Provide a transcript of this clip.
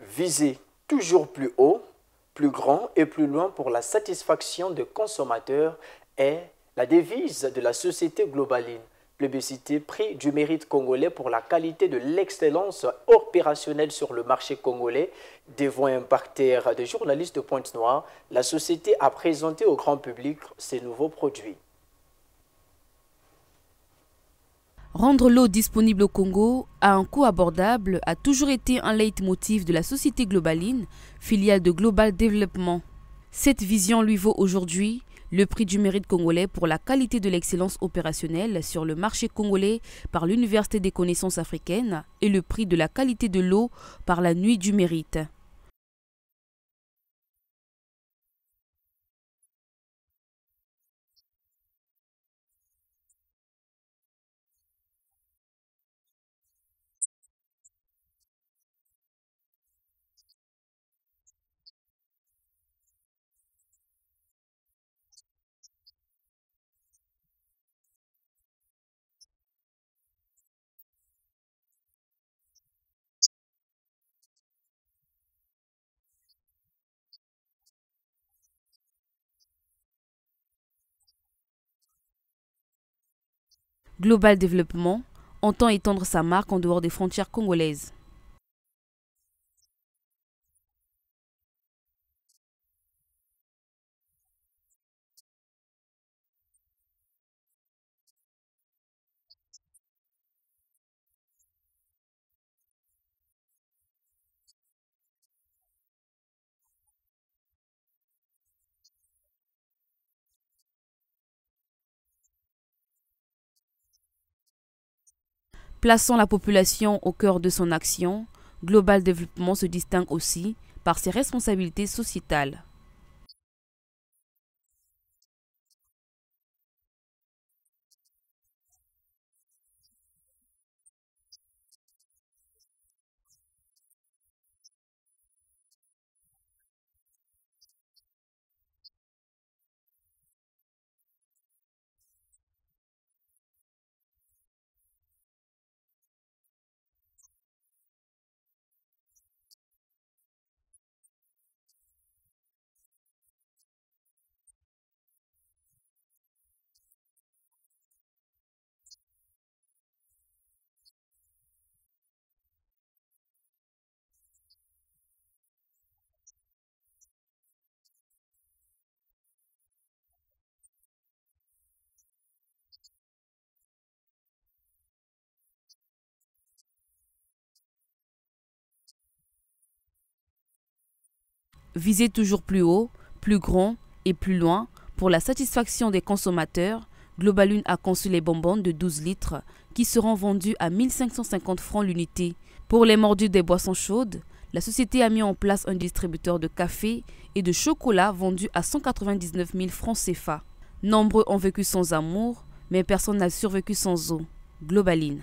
viser toujours plus haut, plus grand et plus loin pour la satisfaction des consommateurs est la devise de la société globaline plébiscité prix du mérite congolais pour la qualité de l'excellence opérationnelle sur le marché congolais. Devant un parterre de journalistes de Pointe-Noire, la société a présenté au grand public ses nouveaux produits. Rendre l'eau disponible au Congo à un coût abordable a toujours été un leitmotiv de la société Globaline, filiale de Global Développement. Cette vision lui vaut aujourd'hui le prix du mérite congolais pour la qualité de l'excellence opérationnelle sur le marché congolais par l'Université des connaissances africaines et le prix de la qualité de l'eau par la Nuit du mérite. Global Development entend étendre sa marque en dehors des frontières congolaises. Plaçant la population au cœur de son action, Global Développement se distingue aussi par ses responsabilités sociétales. viser toujours plus haut, plus grand et plus loin pour la satisfaction des consommateurs, Globaline a conçu les bonbons de 12 litres qui seront vendus à 1550 francs l'unité. Pour les mordus des boissons chaudes, la société a mis en place un distributeur de café et de chocolat vendu à 199 000 francs CFA. Nombreux ont vécu sans amour, mais personne n'a survécu sans eau. Globaline.